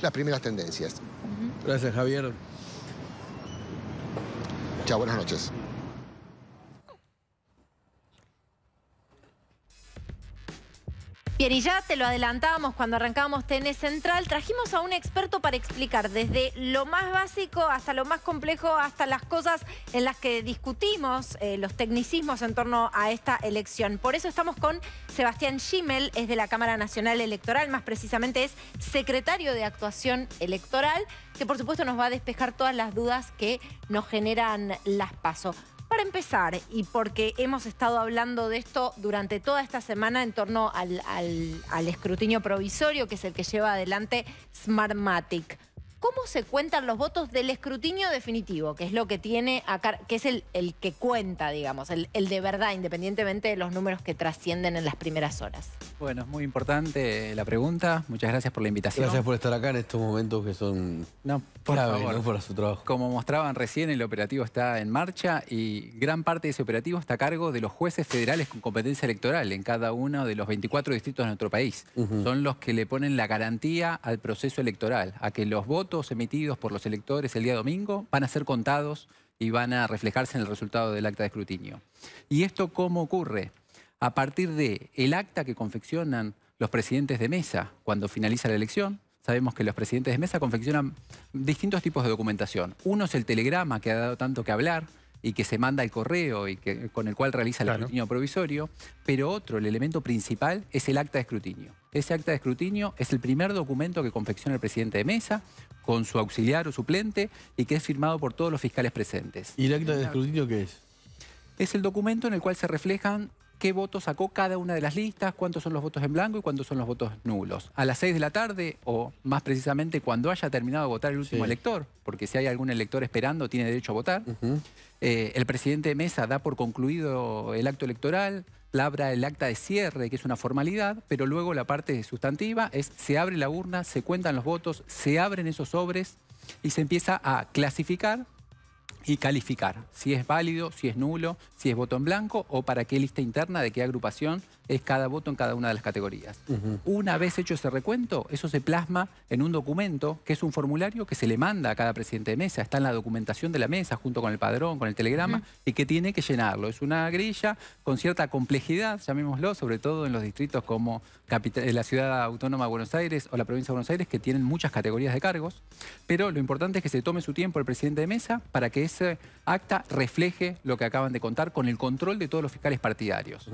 las primeras tendencias. Gracias, Javier. Chao, buenas noches. Bien, y ya te lo adelantábamos cuando arrancábamos TN Central, trajimos a un experto para explicar desde lo más básico hasta lo más complejo, hasta las cosas en las que discutimos eh, los tecnicismos en torno a esta elección. Por eso estamos con Sebastián Schimmel, es de la Cámara Nacional Electoral, más precisamente es secretario de Actuación Electoral, que por supuesto nos va a despejar todas las dudas que nos generan las pasos. Para empezar, y porque hemos estado hablando de esto durante toda esta semana en torno al, escrutinio provisorio, que es el que lleva adelante Smartmatic cómo se cuentan los votos del escrutinio definitivo, que es lo que tiene que es el, que cuenta, digamos, el, de verdad, independientemente de los números que trascienden en las primeras horas. Bueno, es muy importante la pregunta. Muchas gracias por la invitación. Gracias por estar acá en estos momentos que son no, por su trabajo. Como mostraban recién, el operativo está en marcha y gran parte de ese operativo está a cargo de los jueces federales con competencia electoral en cada uno de los 24 distritos de nuestro país. Son los que le ponen la garantía al proceso electoral, a que los votos emitidos por los electores el día domingo van a ser contados y van a reflejarse en el resultado del acta de escrutinio. ¿Y esto cómo ocurre? A partir de acta que confeccionan los presidentes de mesa cuando finaliza la elección, sabemos que los presidentes de mesa confeccionan distintos tipos de documentación. Uno es el telegrama que ha dado tanto que hablar, y que se manda el correo y que, con el cual realiza el escrutinio provisorio, pero otro, el elemento principal, es el acta de escrutinio. Ese acta de escrutinio es el primer documento que confecciona el presidente de mesa con su auxiliar o suplente y que es firmado por todos los fiscales presentes. ¿Y el acta de escrutinio qué es? Es el documento en el cual se reflejan qué votos sacó cada una de las listas, cuántos son los votos en blanco y cuántos son los votos nulos. A las seis de la tarde, o más precisamente cuando haya terminado de votar el último elector, porque si hay algún elector esperando, tiene derecho a votar, eh, el presidente de mesa da por concluido el acto electoral, labra el acta de cierre, que es una formalidad, pero luego la parte sustantiva es se abre la urna, se cuentan los votos, se abren esos sobres y se empieza a clasificar y calificar si es válido, si es nulo, si es voto en blanco o para qué lista interna, de qué agrupación es cada voto en cada una de las categorías. Una vez hecho ese recuento, eso se plasma en un documento que es un formulario que se le manda a cada presidente de mesa, está en la documentación de la mesa junto con el padrón, con el telegrama, y que tiene que llenarlo. Es una grilla con cierta complejidad, llamémoslo, sobre todo en los distritos como eh, la ciudad autónoma de Buenos Aires o la provincia de Buenos Aires, que tienen muchas categorías de cargos, pero lo importante es que se tome su tiempo el presidente de mesa para que ese acta refleje lo que acaban de contar con el control de todos los fiscales partidarios.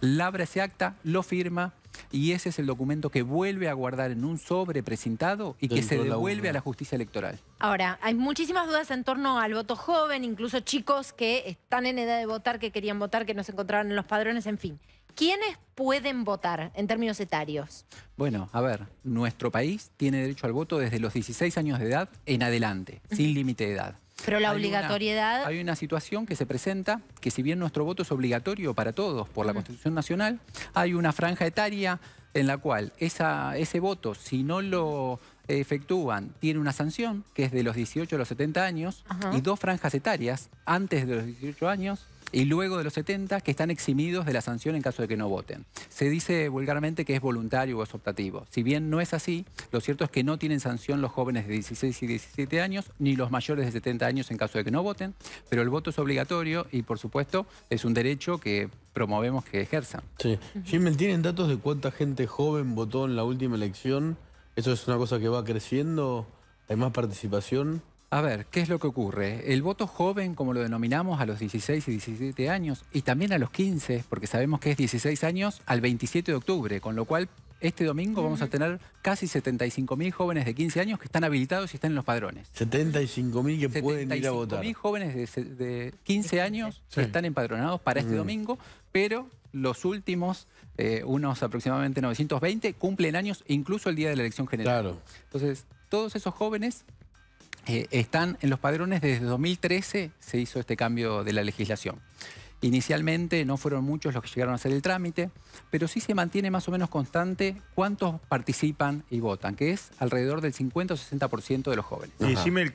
Labra ese acta, lo firma y ese es el documento que vuelve a guardar en un sobre presentado y que se devuelve a la justicia electoral. Ahora, hay muchísimas dudas en torno al voto joven, incluso chicos que están en edad de votar, que querían votar, que no se encontraban en los padrones, en fin. ¿Quiénes pueden votar en términos etarios? Bueno, a ver, nuestro país tiene derecho al voto desde los 16 años de edad en adelante, sin límite de edad. Pero la obligatoriedad... hay una situación que se presenta, que si bien nuestro voto es obligatorio para todos por la Constitución Nacional, hay una franja etaria en la cual ese voto, si no lo efectúan, tiene una sanción, que es de los 18 a los 70 años, y dos franjas etarias antes de los 18 años y luego de los 70 que están eximidos de la sanción en caso de que no voten. Se dice vulgarmente que es voluntario o es optativo. Si bien no es así, lo cierto es que no tienen sanción los jóvenes de 16 y 17 años ni los mayores de 70 años en caso de que no voten, pero el voto es obligatorio y por supuesto es un derecho que promovemos que ejerzan. Sí. ¿tienen datos de cuánta gente joven votó en la última elección? ¿Eso es una cosa que va creciendo? ¿Hay más participación? A ver, ¿qué es lo que ocurre? El voto joven, como lo denominamos, a los 16 y 17 años, y también a los 15, porque sabemos que es 16 años, al 27 de octubre, con lo cual este domingo vamos a tener casi 75.000 jóvenes de 15 años que están habilitados y están en los padrones. 75.000 que pueden ir a votar. 75.000 jóvenes de, 15 años que están empadronados para este domingo, pero los últimos, eh, unos aproximadamente 920, cumplen años incluso el día de la elección general. Claro. Entonces, todos esos jóvenes eh, están en los padrones desde 2013 se hizo este cambio de la legislación. Inicialmente no fueron muchos los que llegaron a hacer el trámite, pero sí se mantiene más o menos constante cuántos participan y votan, que es alrededor del 50 o 60% de los jóvenes. Y Jimel,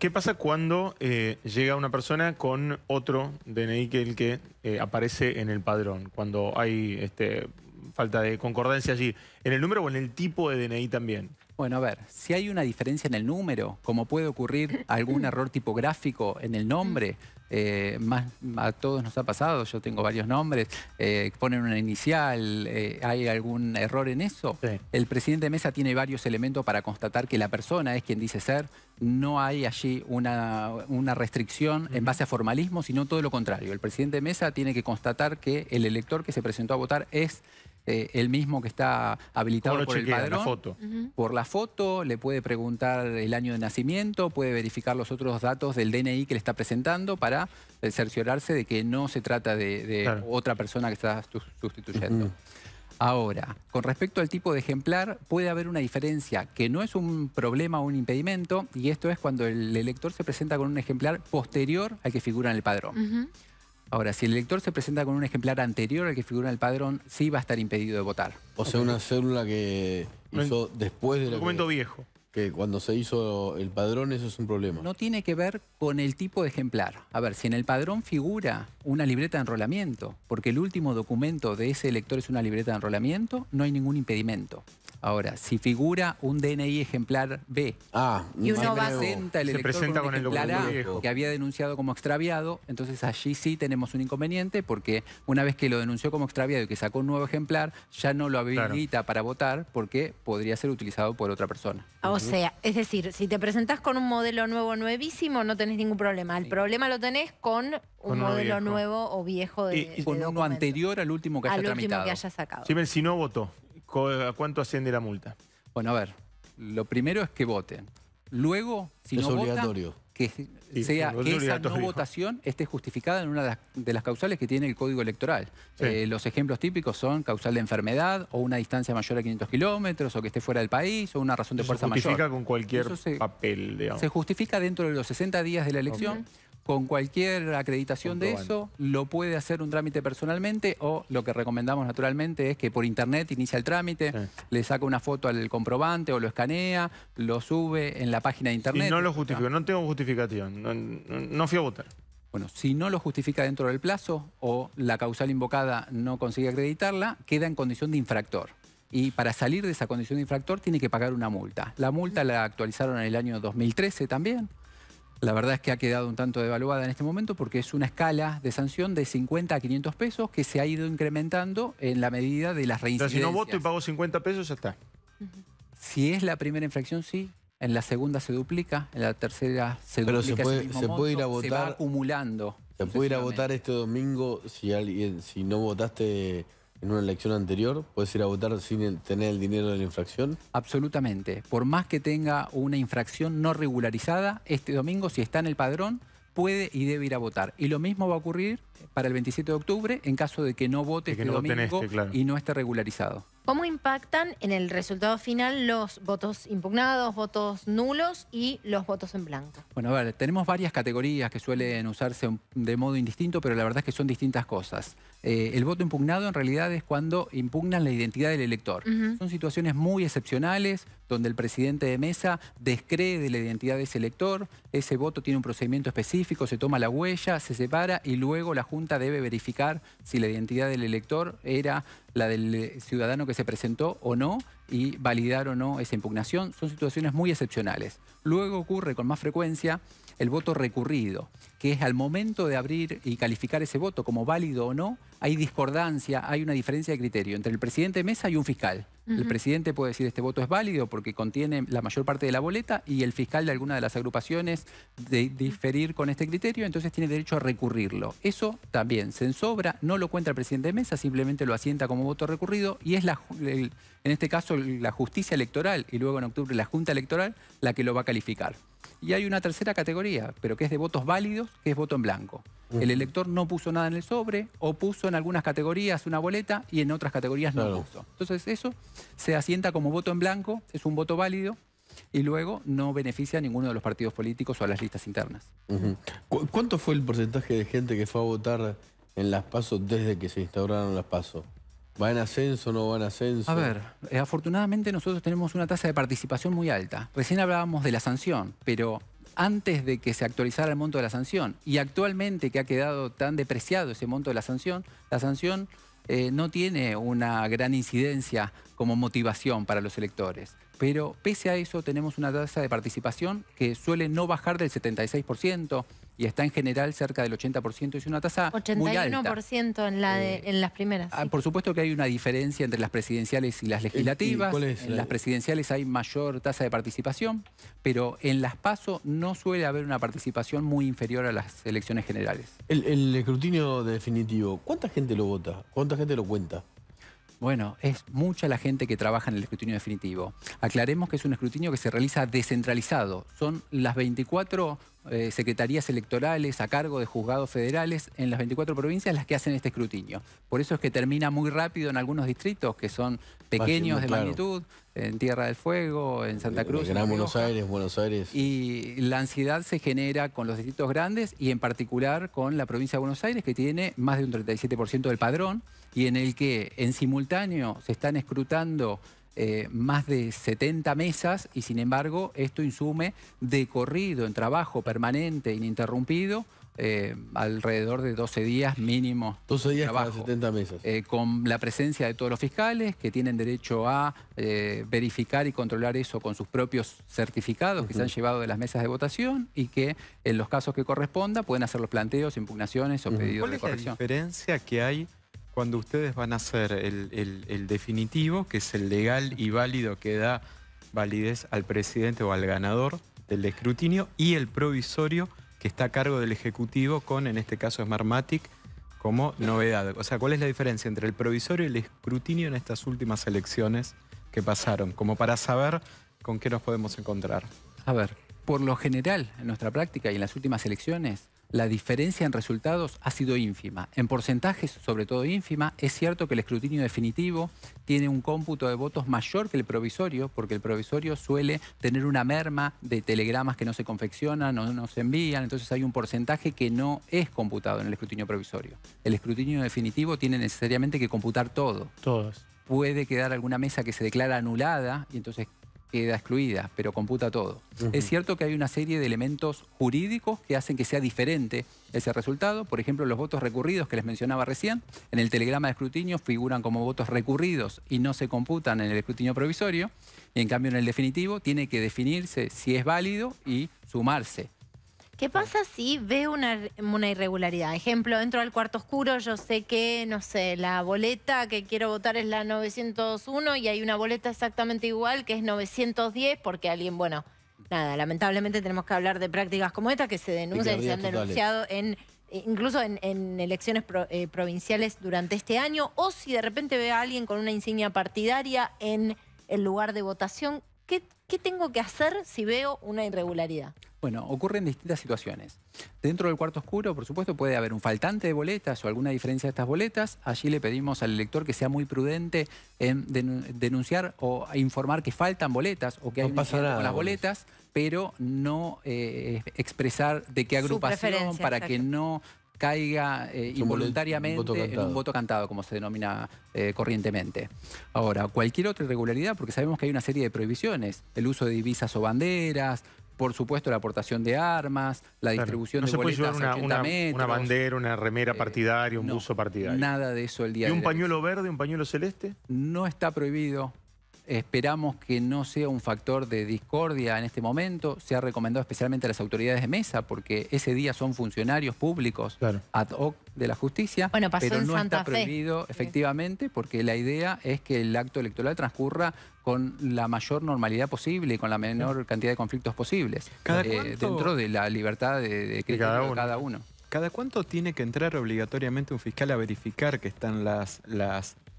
¿qué pasa cuando eh, llega una persona con otro DNI que el que eh, aparece en el padrón? Cuando hay este, falta de concordancia allí, ¿en el número o en el tipo de DNI también? Bueno, a ver, si hay una diferencia en el número, como puede ocurrir algún error tipográfico en el nombre, eh, más, a todos nos ha pasado, yo tengo varios nombres, eh, ponen una inicial, eh, ¿hay algún error en eso? El presidente de mesa tiene varios elementos para constatar que la persona es quien dice ser, no hay allí una, restricción en base a formalismo, sino todo lo contrario. El presidente de mesa tiene que constatar que el elector que se presentó a votar es eh, el mismo que está habilitado por el padrón. foto. Por la foto, le puede preguntar el año de nacimiento, puede verificar los otros datos del DNI que le está presentando para eh, cerciorarse de que no se trata de, otra persona que está sustituyendo. Ahora, con respecto al tipo de ejemplar, puede haber una diferencia que no es un problema o un impedimento, y esto es cuando el elector se presenta con un ejemplar posterior al que figura en el padrón. Ahora, si el elector se presenta con un ejemplar anterior al que figura en el padrón, sí va a estar impedido de votar. O sea, una célula que hizo después del Documento viejo. Que cuando se hizo el padrón, eso es un problema. No tiene que ver con el tipo de ejemplar. A ver, si en el padrón figura una libreta de enrolamiento, porque el último documento de ese elector es una libreta de enrolamiento, no hay ningún impedimento. Ahora, si figura un DNI ejemplar B ah, y uno va presenta el con, el que había denunciado como extraviado, entonces allí sí tenemos un inconveniente porque una vez que lo denunció como extraviado y que sacó un nuevo ejemplar, ya no lo habilita para votar porque podría ser utilizado por otra persona. O sea, es decir, si te presentás con un modelo nuevo nuevísimo no tenés ningún problema. El problema lo tenés con un modelo nuevo o viejo de, y, Con uno anterior al último que haya tramitado. Último que sacado. si no votó. ¿A cuánto asciende la multa? Bueno, a ver, lo primero es que voten. Luego, si no Votan, que sea esa no votación esté justificada en una de las causales que tiene el Código Electoral. Eh, los ejemplos típicos son causal de enfermedad o una distancia mayor a 500 kilómetros o que esté fuera del país o una razón de fuerza mayor. Se justifica con cualquier papel, digamos. Se justifica dentro de los 60 días de la elección. Con cualquier acreditación de eso, lo puede hacer un trámite personalmente o lo que recomendamos naturalmente es que por internet inicia el trámite, le saca una foto al comprobante o lo escanea, lo sube en la página de internet. Y no lo justifico, no, tengo justificación, no fui a votar. Bueno, si no lo justifica dentro del plazo o la causal invocada no consigue acreditarla, queda en condición de infractor y para salir de esa condición de infractor tiene que pagar una multa. La multa la actualizaron en el año 2013 también. La verdad es que ha quedado un tanto devaluada en este momento porque es una escala de sanción de 50 a 500 pesos que se ha ido incrementando en la medida de las reincidencias. Pero si no voto y pago 50 pesos, ya está. Si es la primera infracción, sí. En la segunda se duplica, en la tercera se duplica. Pero se, puede, puede ir a votar. Se va acumulando. Se puede ir a votar este domingo si, alguien, si no votaste en una elección anterior? ¿Puedes ir a votar sin tener el dinero de la infracción? Absolutamente. Por más que tenga una infracción no regularizada, este domingo, si está en el padrón, puede y debe ir a votar. Y lo mismo va a ocurrir para el 27 de octubre en caso de que no vote este domingo este, y no esté regularizado. ¿Cómo impactan en el resultado final los votos impugnados, votos nulos y los votos en blanco? Bueno, a ver, tenemos varias categorías que suelen usarse de modo indistinto, pero la verdad es que son distintas cosas. Eh, el voto impugnado en realidad es cuando impugnan la identidad del elector. Son situaciones muy excepcionales donde el presidente de mesa descree de la identidad de ese elector, ese voto tiene un procedimiento específico, se toma la huella, se separa y luego la Junta debe verificar si la identidad del elector era la del ciudadano que se presentó o no y validar o no esa impugnación. Son situaciones muy excepcionales. Luego ocurre con más frecuencia el voto recurrido, que es al momento de abrir y calificar ese voto como válido o no, hay discordancia, hay una diferencia de criterio entre el presidente de mesa y un fiscal. El presidente puede decir este voto es válido porque contiene la mayor parte de la boleta y el fiscal de alguna de las agrupaciones de diferir con este criterio, entonces tiene derecho a recurrirlo. Eso también se ensobra, no lo cuenta el presidente de mesa, simplemente lo asienta como voto recurrido y es la, en este caso la justicia electoral y luego en octubre la junta electoral la que lo va a calificar. Y hay una tercera categoría, pero que es de votos válidos que es voto en blanco. El elector no puso nada en el sobre o puso en algunas categorías una boleta y en otras categorías no puso. Entonces eso se asienta como voto en blanco, es un voto válido y luego no beneficia a ninguno de los partidos políticos o a las listas internas. ¿Cuánto fue el porcentaje de gente que fue a votar en las PASO desde que se instauraron las PASO? ¿Va en ascenso o no va en ascenso? A ver, eh, afortunadamente nosotros tenemos una tasa de participación muy alta. Recién hablábamos de la sanción, pero antes de que se actualizara el monto de la sanción. Y actualmente que ha quedado tan depreciado ese monto de la sanción, la sanción eh, no tiene una gran incidencia como motivación para los electores. Pero pese a eso tenemos una tasa de participación que suele no bajar del 76%, y está en general cerca del 80%, es una tasa muy alta. 81% eh, en, las primeras. Ah, por supuesto que hay una diferencia entre las presidenciales y las legislativas. En las presidenciales hay mayor tasa de participación, pero en las PASO no suele haber una participación muy inferior a las elecciones generales. el escrutinio definitivo, ¿cuánta gente lo vota? ¿Cuánta gente lo cuenta? Bueno, es mucha la gente que trabaja en el escrutinio definitivo. Aclaremos que es un escrutinio que se realiza descentralizado. Son las 24 eh, secretarías electorales a cargo de juzgados federales en las 24 provincias las que hacen este escrutinio. Por eso es que termina muy rápido en algunos distritos que son pequeños de magnitud, en Tierra del Fuego, en eh, Santa Cruz. En Buenos Aires, Buenos Aires. Y la ansiedad se genera con los distritos grandes y en particular con la provincia de Buenos Aires que tiene más de un 37% del padrón y en el que en simultáneo se están escrutando eh, más de 70 mesas y sin embargo esto insume de corrido en trabajo permanente, ininterrumpido, eh, alrededor de 12 días mínimo. 12 días para 70 mesas. Eh, con la presencia de todos los fiscales que tienen derecho a verificar y controlar eso con sus propios certificados que se han llevado de las mesas de votación y que en los casos que corresponda pueden hacer los planteos, impugnaciones o pedidos de corrección. ¿Cuál es la diferencia que hay cuando ustedes van a hacer el, definitivo, que es el legal y válido que da validez al presidente o al ganador del escrutinio, y el provisorio que está a cargo del Ejecutivo con, en este caso, es Marmatic como novedad. O sea, ¿cuál es la diferencia entre el provisorio y el escrutinio en estas últimas elecciones que pasaron? Como para saber con qué nos podemos encontrar. A ver, por lo general, en nuestra práctica y en las últimas elecciones, la diferencia en resultados ha sido ínfima. En porcentajes, sobre todo ínfima, es cierto que el escrutinio definitivo tiene un cómputo de votos mayor que el provisorio, porque el provisorio suele tener una merma de telegramas que no se confeccionan o no, se envían, entonces hay un porcentaje que no es computado en el escrutinio provisorio. El escrutinio definitivo tiene necesariamente que computar todo. Todos. Puede quedar alguna mesa que se declara anulada y entonces queda excluida, pero computa todo. Es cierto que hay una serie de elementos jurídicos que hacen que sea diferente ese resultado. Por ejemplo, los votos recurridos que les mencionaba recién, en el telegrama de escrutinio figuran como votos recurridos y no se computan en el escrutinio provisorio. Y en cambio, en el definitivo tiene que definirse si es válido y sumarse ¿Qué pasa si ve una, una, irregularidad? Ejemplo, dentro del cuarto oscuro, yo sé que, no sé, la boleta que quiero votar es la 901 y hay una boleta exactamente igual que es 910 porque alguien, bueno, nada, lamentablemente tenemos que hablar de prácticas como esta que se denuncian se han denunciado en incluso en, elecciones eh, provinciales durante este año o si de repente ve a alguien con una insignia partidaria en el lugar de votación, ¿Qué, tengo que hacer si veo una irregularidad? Bueno, ocurren distintas situaciones. Dentro del cuarto oscuro, por supuesto, puede haber un faltante de boletas o alguna diferencia de estas boletas. Allí le pedimos al elector que sea muy prudente en denunciar o informar que faltan boletas o que hay un nada, con las boletas, pero no eh, expresar de qué agrupación para que no caiga eh, involuntariamente en un voto cantado, como se denomina eh, corrientemente. Ahora, cualquier otra irregularidad, porque sabemos que hay una serie de prohibiciones, el uso de divisas o banderas, por supuesto la aportación de armas, la distribución de boletas puede llevar una, bandera, una remera eh, partidaria, un buzo partidario. Nada de eso el día de hoy. ¿Y un pañuelo verde, un pañuelo celeste? No está prohibido esperamos que no sea un factor de discordia en este momento. Se ha recomendado especialmente a las autoridades de mesa, porque ese día son funcionarios públicos ad hoc de la justicia. pero no está prohibido, efectivamente, porque la idea es que el acto electoral transcurra con la mayor normalidad posible y con la menor cantidad de conflictos posibles. Eh, dentro de la libertad de, de, cada, uno. cada cuánto tiene que entrar obligatoriamente un fiscal a verificar que están las,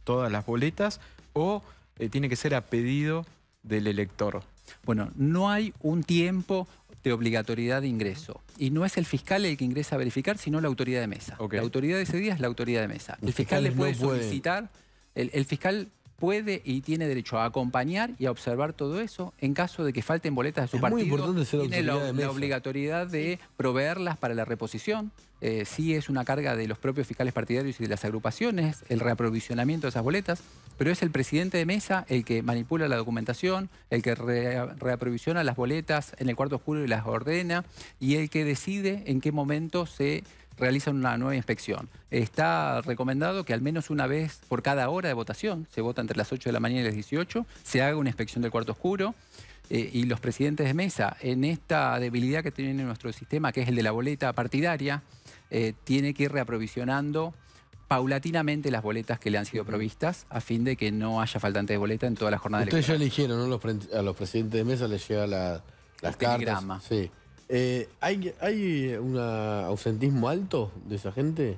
todas las boletas o eh, tiene que ser a pedido del elector. Bueno, no hay un tiempo de obligatoriedad de ingreso. Y no es el fiscal el que ingresa a verificar, sino la autoridad de mesa. La autoridad de ese día es la autoridad de mesa. El, fiscal, le puede solicitar, el, fiscal puede y tiene derecho a acompañar y a observar todo eso en caso de que falten boletas de su partido. tiene la, obligatoriedad de proveerlas para la reposición. Eh, sí es una carga de los propios fiscales partidarios y de las agrupaciones, el reaprovisionamiento de esas boletas, pero es el presidente de mesa el que manipula la documentación, el que reaprovisiona las boletas en el cuarto oscuro y las ordena, y el que decide en qué momento se realizan una nueva inspección. Está recomendado que al menos una vez por cada hora de votación, se vota entre las 8 de la mañana y las 18, se haga una inspección del cuarto oscuro. Eh, y los presidentes de mesa, en esta debilidad que tiene nuestro sistema, que es el de la boleta partidaria, eh, tiene que ir reaprovisionando paulatinamente las boletas que le han sido provistas a fin de que no haya faltante de boleta en toda la jornada Ustedes electoral. Ustedes ya eligieron, ¿no? a los presidentes de mesa les llega la, las cartas. Sí. Eh, ¿hay, eh, un ausentismo alto de esa gente?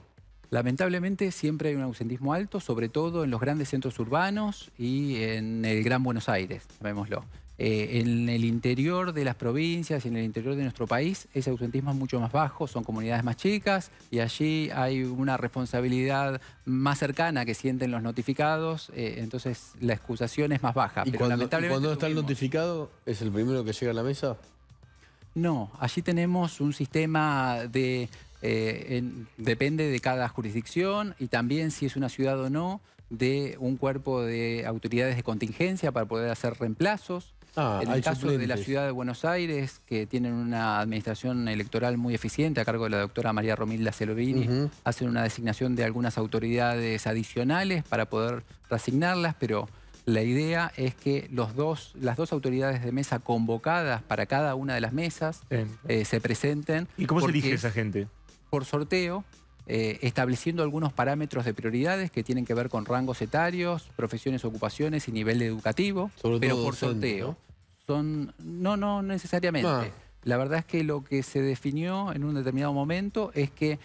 Lamentablemente siempre hay un ausentismo alto, sobre todo en los grandes centros urbanos y en el Gran Buenos Aires, llamémoslo. Eh, en el interior de las provincias y en el interior de nuestro país ese ausentismo es mucho más bajo, son comunidades más chicas y allí hay una responsabilidad más cercana que sienten los notificados, entonces la excusación es más baja. ¿Y cuando, lamentablemente, está el notificado es el primero que llega a la mesa? No, allí tenemos un sistema de... Eh, depende de cada jurisdicción y también si es una ciudad o no, de un cuerpo de autoridades de contingencia para poder hacer reemplazos. Ah, en el caso de la ciudad de Buenos Aires, que tienen una administración electoral muy eficiente a cargo de la doctora María Romilda Celovini, hacen una designación de algunas autoridades adicionales para poder reasignarlas, pero la idea es que los dos, las dos autoridades de mesa convocadas para cada una de las mesas eh. Eh, se presenten. ¿Y cómo se elige esa gente? Por sorteo, eh, estableciendo algunos parámetros de prioridades que tienen que ver con rangos etarios, profesiones, ocupaciones y nivel educativo, pero por sorteo. ¿no? Son, no, no necesariamente. Ah. La verdad es que lo que se definió en un determinado momento es que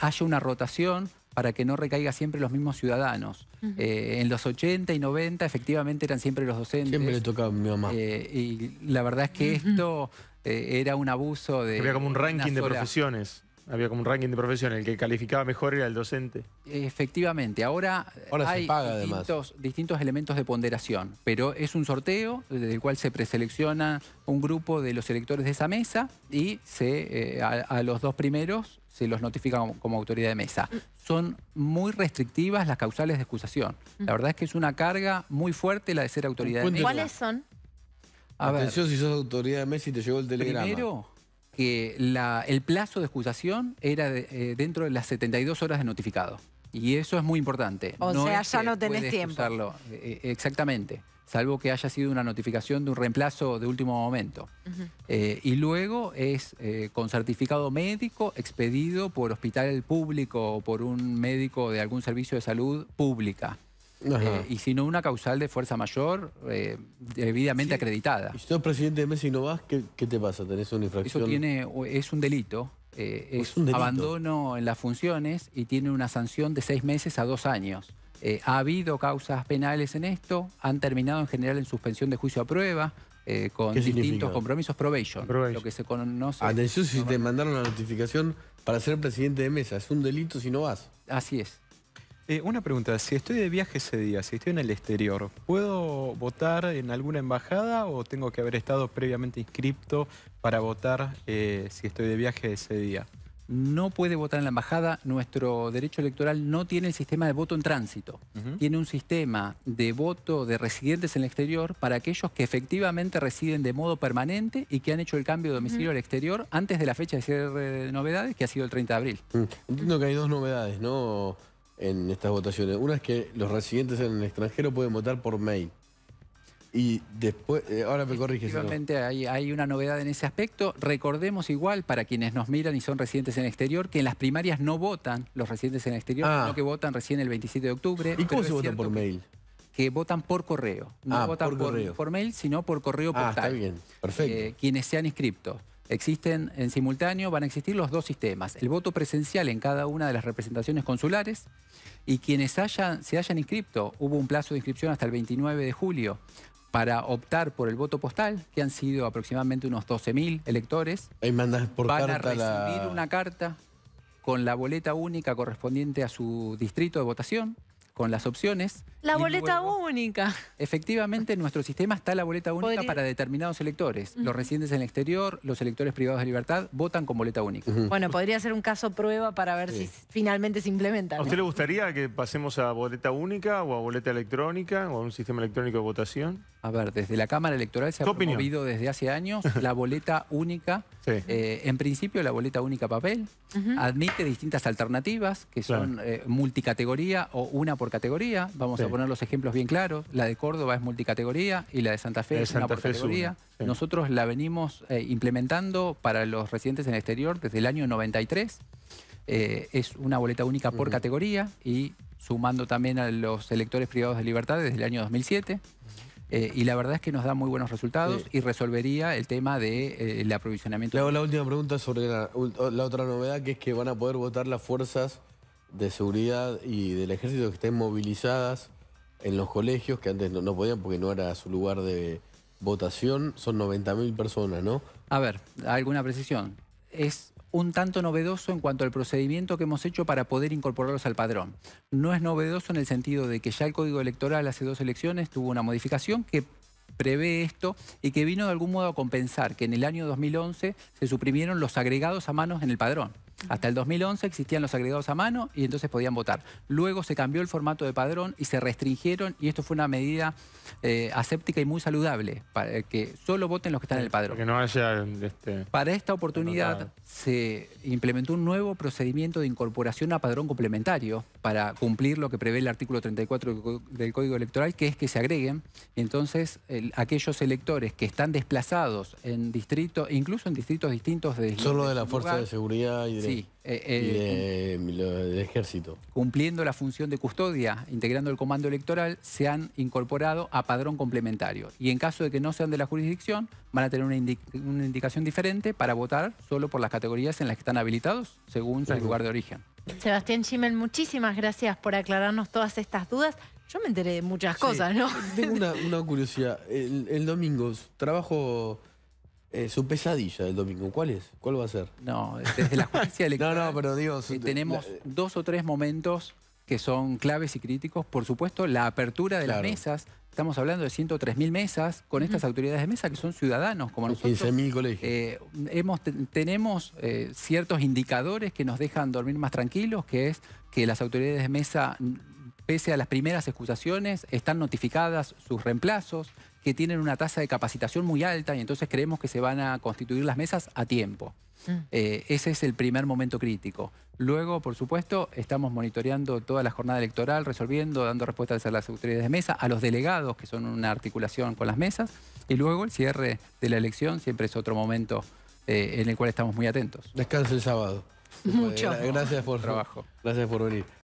haya una rotación para que no recaiga siempre los mismos ciudadanos. Eh, en los 80 y 90 efectivamente eran siempre los docentes. Siempre le tocaba a mi mamá. Eh, y la verdad es que esto eh, era un abuso de... Había como un ranking de profesiones. Había como un ranking de profesiones. El que calificaba mejor era el docente. Efectivamente. Ahora, hay distintos, distintos, elementos de ponderación. Pero es un sorteo del cual se preselecciona un grupo de los electores de esa mesa y se, a los dos primeros se los notifica como, autoridad de mesa. Mm. Son muy restrictivas las causales de excusación. La mm. verdad es que es una carga muy fuerte la de ser autoridad de mesa. ¿Cuáles son? A Atención si sos autoridad de mesa y te llegó el telegrama. Primero, que el plazo de excusación era eh, dentro de las 72 horas de notificado. Y eso es muy importante. O sea, ya no tenés tiempo. Eh, exactamente salvo que haya sido una notificación de un reemplazo de último momento. Eh, y luego es eh, con certificado médico expedido por hospital público o por un médico de algún servicio de salud pública. Eh, y si no, una causal de fuerza mayor debidamente acreditada. ¿Y si presidente de Messi y no vas, ¿qué, te pasa? ¿Tenés una infracción? Eso tiene, es un delito. es, un abandono en las funciones y tiene una sanción de seis meses a dos años. Eh, ha habido causas penales en esto, han terminado en general en suspensión de juicio a prueba, eh, con distintos compromisos, probation, lo que se conoce. Atención si te mandaron la notificación para ser presidente de mesa, es un delito si no vas. Así es. Eh, una pregunta, si estoy de viaje ese día, si estoy en el exterior, ¿puedo votar en alguna embajada o tengo que haber estado previamente inscripto para votar si estoy de viaje ese día? no puede votar en la embajada. Nuestro derecho electoral no tiene el sistema de voto en tránsito. Tiene un sistema de voto de residentes en el exterior para aquellos que efectivamente residen de modo permanente y que han hecho el cambio de domicilio al exterior antes de la fecha de cierre de novedades, que ha sido el 30 de abril. Mm. Entiendo que hay dos novedades, ¿no? En estas votaciones. Una es que los residentes en el extranjero pueden votar por mail. Y después, eh, ahora me corriges. Hay, hay una novedad en ese aspecto. Recordemos igual, para quienes nos miran y son residentes en exterior, que en las primarias no votan los residentes en exterior, ah. sino que votan recién el 27 de octubre. ¿Y cómo se votan por mail? que votan por correo. No ah, votan por, mail, sino por correo postal. Ah, está bien. Perfecto. Eh, quienes sean inscriptos. Existen en simultáneo, van a existir los dos sistemas. El voto presencial en cada una de las representaciones consulares y quienes hayan, se hayan inscripto, hubo un plazo de inscripción hasta el 29 de julio para optar por el voto postal, que han sido aproximadamente unos 12.000 electores. van a recibir una carta con la boleta única correspondiente a su distrito de votación, con las opciones. La boleta única. Efectivamente, en nuestro sistema está la boleta única para determinados electores. Los residentes en el exterior, los electores privados de libertad, votan con boleta única. Bueno, podría ser un caso prueba para ver si finalmente se implementa. ¿A usted le gustaría que pasemos a boleta única o a boleta electrónica o a un sistema electrónico de votación? A ver, desde la Cámara Electoral se ha promovido desde hace años la boleta única. Eh, en principio, la boleta única papel admite distintas alternativas que son eh, multicategoría o una por categoría. Vamos a poner los ejemplos bien claros. La de Córdoba es multicategoría y la de Santa Fe es una por categoría. Nosotros la venimos eh, implementando para los residentes en el exterior desde el año 93. es una boleta única por categoría y sumando también a los electores privados de libertad desde el año 2007. Eh, y la verdad es que nos da muy buenos resultados y resolvería el tema del de, eh, aprovisionamiento. la última pregunta sobre la, otra novedad, que es que van a poder votar las fuerzas de seguridad y del ejército que estén movilizadas en los colegios, que antes no, no podían porque no era su lugar de votación. Son 90.000 personas, ¿no? A ver, alguna precisión es un tanto novedoso en cuanto al procedimiento que hemos hecho para poder incorporarlos al padrón. No es novedoso en el sentido de que ya el Código Electoral hace dos elecciones tuvo una modificación que prevé esto y que vino de algún modo a compensar que en el año 2011 se suprimieron los agregados a manos en el padrón. Hasta el 2011 existían los agregados a mano y entonces podían votar. Luego se cambió el formato de padrón y se restringieron y esto fue una medida eh, aséptica y muy saludable para eh, que solo voten los que están en el padrón. Este, para esta oportunidad se implementó un nuevo procedimiento de incorporación a padrón complementario para cumplir lo que prevé el artículo 34 del Código Electoral, que es que se agreguen. Entonces, aquellos electores que están desplazados en distritos, incluso en distritos distintos de... Solo de la Fuerza de Seguridad y de... Sí. Eh, eh, del ejército. Cumpliendo la función de custodia, integrando el comando electoral, se han incorporado a padrón complementario. Y en caso de que no sean de la jurisdicción, van a tener una, indicación diferente para votar solo por las categorías en las que están habilitados, según su lugar de origen. Sebastián Schimmel, muchísimas gracias por aclararnos todas estas dudas. Yo me enteré de muchas cosas, ¿no? Tengo una, curiosidad. el domingo, trabajo... Eh, su pesadilla del domingo, ¿cuál es? ¿Cuál va a ser? No, desde este, la justicia electoral. no, no, pero Dios eh, Y tenemos eh, dos o tres momentos que son claves y críticos. Por supuesto, la apertura de las mesas. Estamos hablando de 103.000 mesas con estas autoridades de mesa que son ciudadanos como nosotros. 15.000 colegios. hemos, tenemos ciertos indicadores que nos dejan dormir más tranquilos, que es que las autoridades de mesa pese a las primeras excusaciones, están notificadas sus reemplazos, que tienen una tasa de capacitación muy alta y entonces creemos que se van a constituir las mesas a tiempo. Mm. Eh, ese es el primer momento crítico. Luego, por supuesto, estamos monitoreando toda la jornada electoral, resolviendo, dando respuestas a las autoridades de mesa, a los delegados, que son una articulación con las mesas, y luego el cierre de la elección siempre es otro momento eh, en el cual estamos muy atentos. Descanse el sábado. Muchas Gracias por trabajo. Gracias por venir.